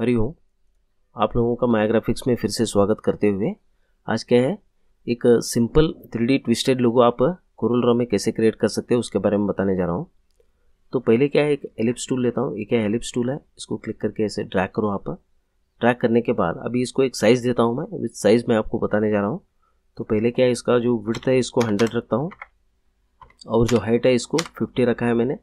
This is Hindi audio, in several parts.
हरी आप लोगों का माया ग्राफिक्स में फिर से स्वागत करते हुए आज क्या है एक simple three D twisted logo आप कोरल रॉ में कैसे क्रिएट कर सकते हो उसके बारे में बताने जा रहा हूँ तो पहले क्या है एक एलिप्स टूल लेता हूँ ये क्या एलिप्स टूल है इसको क्लिक करके ऐसे ड्रैग करो आप ड्रैग करने के बाद अभी इसको एक साइज़ देता हूँ मैं विथ साइज़ मैं आपको बताने जा रहा हूँ तो पहले क्या है इसका जो विड्थ है इसको हंड्रेड रखता हूँ और जो हाइट है इसको फिफ्टी रखा है मैंने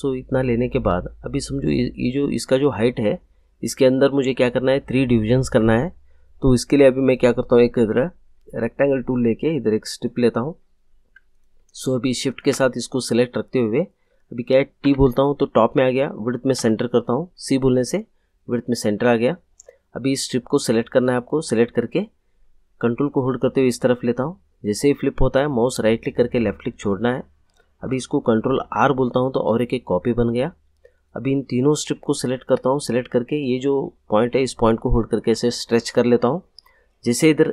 सो इतना लेने के बाद अभी समझो ये जो इसका जो हाइट है इसके अंदर मुझे क्या करना है थ्री डिविजन्स करना है तो इसके लिए अभी मैं क्या करता हूँ एक इधर रेक्टेंगल टूल लेके इधर एक स्ट्रिप लेता हूँ सो अभी शिफ्ट के साथ इसको सिलेक्ट रखते हुए अभी क्या है टी बोलता हूँ तो टॉप में आ गया विड्थ में सेंटर करता हूँ सी बोलने से विड्थ में सेंटर आ गया अभी इस स्ट्रिप को सिलेक्ट करना है आपको सिलेक्ट करके कंट्रोल को होल्ड करते हुए इस तरफ लेता हूँ जैसे ही फ्लिप होता है माउस राइट क्लिक करके लेफ्ट क्लिक छोड़ना है अभी इसको कंट्रोल आर बोलता हूँ तो और एक एक कॉपी बन गया अभी इन तीनों स्ट्रिप को सिलेक्ट करता हूँ सिलेक्ट करके ये जो पॉइंट है इस पॉइंट को होल्ड करके इसे स्ट्रेच कर लेता हूँ जैसे इधर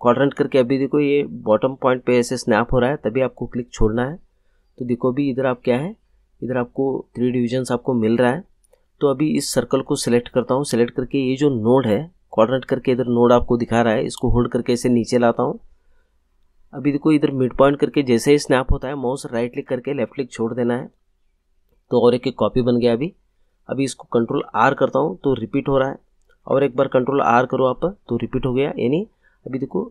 क्वाड्रेंट करके अभी देखो ये बॉटम पॉइंट पे ऐसे स्नैप हो रहा है तभी आपको क्लिक छोड़ना है तो देखो अभी इधर आप क्या है इधर आपको थ्री डिविजन्स आपको मिल रहा है तो अभी इस सर्कल को सिलेक्ट करता हूँ सिलेक्ट करके ये जो नोड है क्वाड्रेंट करके इधर नोड आपको दिखा रहा है इसको होल्ड करके इसे नीचे लाता हूँ अभी देखो इधर मिड पॉइंट करके जैसे ही स्नैप होता है माउस राइट क्लिक करके लेफ्ट क्लिक छोड़ देना है तो और एक कॉपी बन गया अभी अभी इसको कंट्रोल आर करता हूँ तो रिपीट हो रहा है और एक बार कंट्रोल आर करो आप तो रिपीट हो गया यानी अभी देखो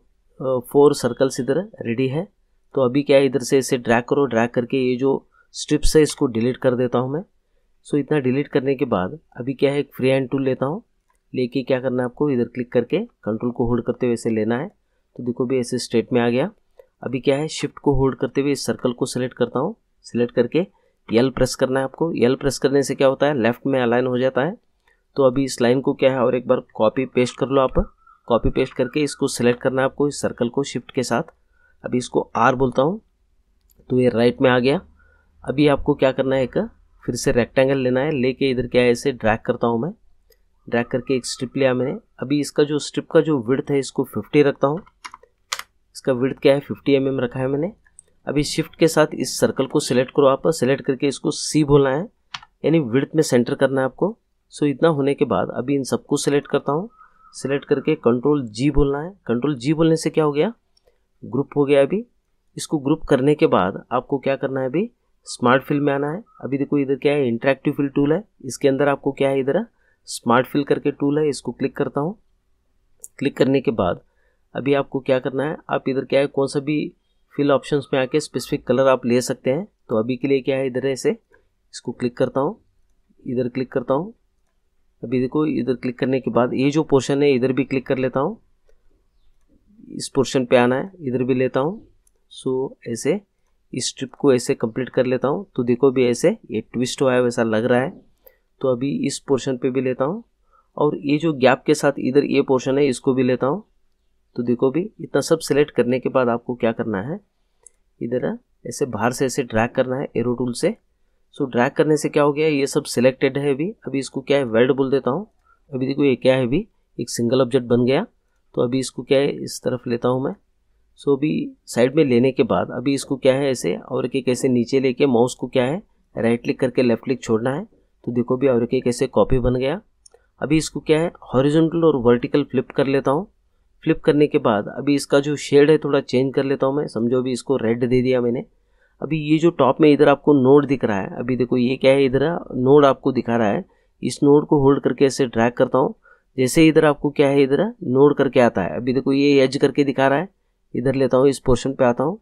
फोर सर्कल्स इधर रेडी है तो अभी क्या है इधर से इसे ड्रैग करो ड्रैग करके ये जो स्ट्रिप्स है इसको डिलीट कर देता हूँ मैं सो इतना डिलीट करने के बाद अभी क्या है एक फ्री हैंड टूल लेता हूँ लेके क्या करना है आपको इधर क्लिक करके कंट्रोल को होल्ड करते हुए इसे लेना है तो देखो भी ऐसे स्टेट में आ गया अभी क्या है शिफ्ट को होल्ड करते हुए इस सर्कल को सिलेक्ट करता हूँ सिलेक्ट करके यल प्रेस करना है आपको यल प्रेस करने से क्या होता है लेफ्ट में अलाइन हो जाता है तो अभी इस लाइन को क्या है और एक बार कॉपी पेस्ट कर लो आप कॉपी पेस्ट करके इसको सेलेक्ट करना है आपको इस सर्कल को शिफ्ट के साथ अभी इसको आर बोलता हूँ तो ये राइट में आ गया अभी आपको क्या करना है एक फिर से रेक्टेंगल लेना है लेके इधर क्या है इसे ड्रैग करता हूँ मैं ड्रैग करके एक स्ट्रिप लिया मैंने अभी इसका जो स्ट्रिप का जो विड्थ है इसको 50 रखता हूँ इसका विड्थ क्या है 50 एम mm रखा है मैंने अभी शिफ्ट के साथ इस सर्कल को सिलेक्ट करो आप सिलेक्ट करके इसको सी बोलना है यानी विड्थ में सेंटर करना है आपको सो इतना होने के बाद अभी इन सबको सिलेक्ट करता हूँ सिलेक्ट करके कंट्रोल जी बोलना है कंट्रोल जी बोलने से क्या हो गया ग्रुप हो गया अभी इसको ग्रुप करने के बाद आपको क्या करना है अभी स्मार्ट फिल में आना है अभी देखो इधर क्या है इंटरेक्टिव फिल टूल है इसके अंदर आपको क्या है इधर स्मार्ट फिल करके टूल है इसको क्लिक करता हूँ क्लिक करने के बाद अभी आपको क्या करना है आप इधर क्या है कौन सा भी फिल ऑप्शन में आके स्पेसिफिक कलर आप ले सकते हैं तो अभी के लिए क्या है इधर ऐसे इसको क्लिक करता हूँ इधर क्लिक करता हूँ अभी देखो इधर क्लिक करने के बाद ये जो पोर्शन है इधर भी क्लिक कर लेता हूँ इस पोर्शन पे आना है इधर भी लेता हूँ सो so, ऐसे इस ट्रिप को ऐसे कंप्लीट कर लेता हूँ तो देखो भी ऐसे ये ट्विस्ट हुआ है वैसा लग रहा है तो अभी इस पोर्शन पे भी लेता हूँ और ये जो गैप के साथ इधर ये पोर्शन है इसको भी लेता हूँ तो देखो भी इतना सब सेलेक्ट करने के बाद आपको क्या करना है इधर ऐसे बाहर से ऐसे ड्रैग करना है एरो टूल से सो ड्रैग करने से क्या हो गया ये सब सिलेक्टेड है अभी अभी इसको क्या है वेल्ड बोल देता हूँ अभी देखो ये क्या है अभी एक सिंगल ऑब्जेक्ट बन गया तो अभी इसको क्या है इस तरफ लेता हूँ मैं सो so, अभी साइड में लेने के बाद अभी इसको क्या है ऐसे और एक एक ऐसे नीचे लेके माउस को क्या है राइट क्लिक करके लेफ्ट क्लिक छोड़ना है तो देखो भी और एक एक ऐसे कॉपी बन गया अभी इसको क्या है हॉरिजेंटल और वर्टिकल फ्लिप कर लेता हूँ फ्लिप करने के बाद अभी इसका जो शेड है थोड़ा चेंज कर लेता हूँ मैं समझो अभी इसको रेड दे दिया मैंने अभी ये जो टॉप में इधर आपको नोड दिख रहा है अभी देखो ये क्या है इधर नोड आपको दिखा रहा है इस नोड को होल्ड करके ऐसे ड्रैग करता हूँ जैसे इधर आपको क्या है इधर नोड करके आता है अभी देखो ये एज करके दिखा रहा है इधर लेता हूँ इस पोर्शन पे आता हूँ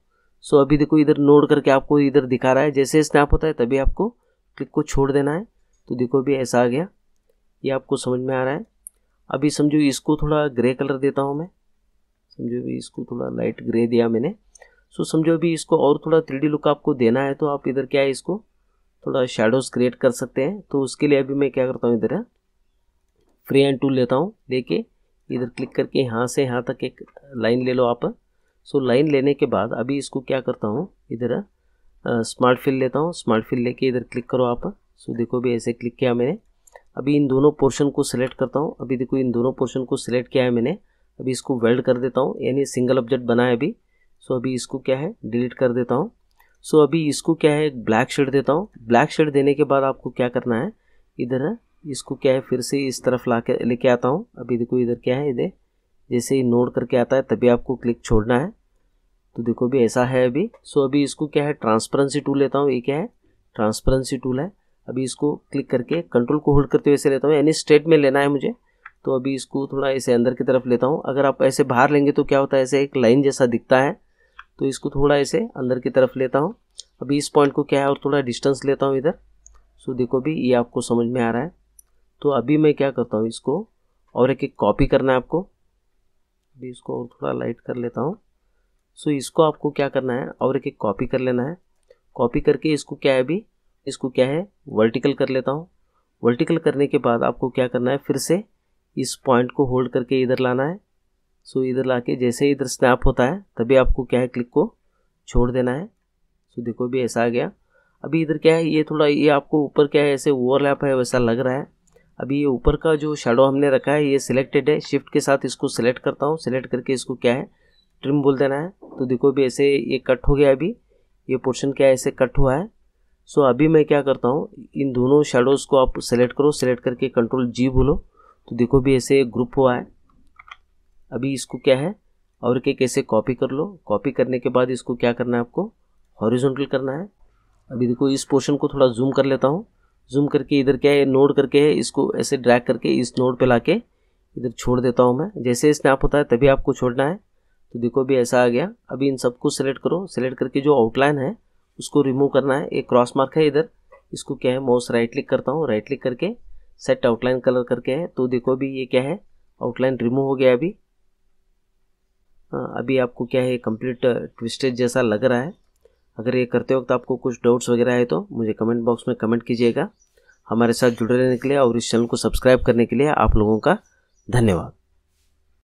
सो अभी देखो इधर नोड करके आपको इधर दिखा रहा है जैसे स्नैप होता है तभी आपको क्लिक को छोड़ देना है तो देखो अभी ऐसा आ गया ये आपको समझ में आ रहा है अभी समझो इसको थोड़ा ग्रे कलर देता हूँ मैं समझो अभी इसको थोड़ा लाइट ग्रे दिया मैंने सो समझो अभी इसको और थोड़ा थ्री लुक आपको देना है तो आप इधर क्या है इसको थोड़ा शेडोज क्रिएट कर सकते हैं तो उसके लिए अभी मैं क्या करता हूँ इधर फ्री एंड टूल लेता हूँ लेके इधर क्लिक करके यहाँ से यहाँ तक एक लाइन ले लो आप सो लाइन लेने के बाद अभी इसको क्या करता हूँ इधर स्मार्ट फिल लेता हूँ स्मार्ट फिल लेके इधर क्लिक करो आप सो देखो भी ऐसे क्लिक किया मैंने अभी इन दोनों पोर्शन को सिलेक्ट करता हूँ अभी देखो इन दोनों पोर्शन को सिलेक्ट किया है मैंने अभी इसको वेल्ड कर देता हूँ यानी सिंगल ऑब्जेक्ट बना है अभी सो अभी इसको क्या है डिलीट कर देता हूँ सो अभी इसको क्या है ब्लैक शेड देता हूँ ब्लैक शेड देने के बाद आपको क्या करना है इधर इसको क्या है फिर से इस तरफ ला के लेके आता हूँ अभी देखो इधर क्या है इधर जैसे ही नोड करके आता है तभी आपको क्लिक छोड़ना है तो देखो भी ऐसा है अभी सो अभी इसको क्या है ट्रांसपेरेंसी टूल लेता हूँ ये क्या है ट्रांसपेरेंसी टूल है अभी इसको क्लिक करके कंट्रोल को होल्ड करते हुए ऐसे लेता हूँ यानी स्ट्रेट में लेना है मुझे तो अभी इसको थोड़ा ऐसे अंदर की तरफ लेता हूँ अगर आप ऐसे बाहर लेंगे तो क्या होता है ऐसे एक लाइन जैसा दिखता है तो इसको थोड़ा ऐसे अंदर की तरफ लेता हूँ अभी इस पॉइंट को क्या है और थोड़ा डिस्टेंस लेता हूँ इधर सो देखो अभी ये आपको समझ में आ रहा है तो अभी मैं क्या करता हूँ इसको और एक एक कॉपी करना है आपको अभी इसको और थोड़ा लाइट कर लेता हूँ सो इसको आपको क्या करना है और एक एक कॉपी कर लेना है कॉपी करके इसको क्या है अभी इसको क्या है वर्टिकल कर लेता हूँ वर्टिकल करने के बाद आपको क्या करना है फिर से इस पॉइंट को होल्ड करके इधर लाना है सो so, इधर लाके जैसे इधर स्नैप होता है तभी आपको क्या है क्लिक को छोड़ देना है सो so, देखो भी ऐसा आ गया अभी इधर क्या है ये थोड़ा ये आपको ऊपर क्या है ऐसे ओवरलैप है वैसा लग रहा है अभी ये ऊपर का जो शेडो हमने रखा है ये सिलेक्टेड है शिफ्ट के साथ इसको सिलेक्ट करता हूँ सिलेक्ट करके इसको क्या है ट्रिम बोल देना है तो देखो भी ऐसे ये कट हो गया अभी ये पोर्शन क्या है ऐसे कट हुआ है सो अभी मैं क्या करता हूँ इन दोनों शेडोज़ को आप सेलेक्ट करो सेलेक्ट करके कंट्रोल जी बोलो तो देखो भी ऐसे ग्रुप हुआ है अभी इसको क्या है और के कैसे कॉपी कर लो कॉपी करने के बाद इसको क्या करना है आपको हॉरिजॉन्टल करना है अभी देखो इस पोर्शन को थोड़ा जूम कर लेता हूँ जूम करके इधर क्या है नोड करके है इसको ऐसे ड्रैग करके इस नोड पर ला इधर छोड़ देता हूँ मैं जैसे स्नैप होता है तभी आपको छोड़ना है तो देखो भी ऐसा आ गया अभी इन सबको सेलेक्ट करो सेलेक्ट करके जो आउटलाइन है उसको रिमूव करना है एक क्रॉस मार्क है इधर इसको क्या है माउस राइट क्लिक करता हूँ राइट क्लिक करके सेट आउटलाइन कलर करके है तो देखो अभी ये क्या है आउटलाइन रिमूव हो गया अभी हाँ, अभी आपको क्या है कंप्लीट ट्विस्टेड uh, जैसा लग रहा है अगर ये करते वक्त आपको कुछ डाउट्स वगैरह है तो मुझे कमेंट बॉक्स में कमेंट कीजिएगा हमारे साथ जुड़े रहने के लिए और इस चैनल को सब्सक्राइब करने के लिए आप लोगों का धन्यवाद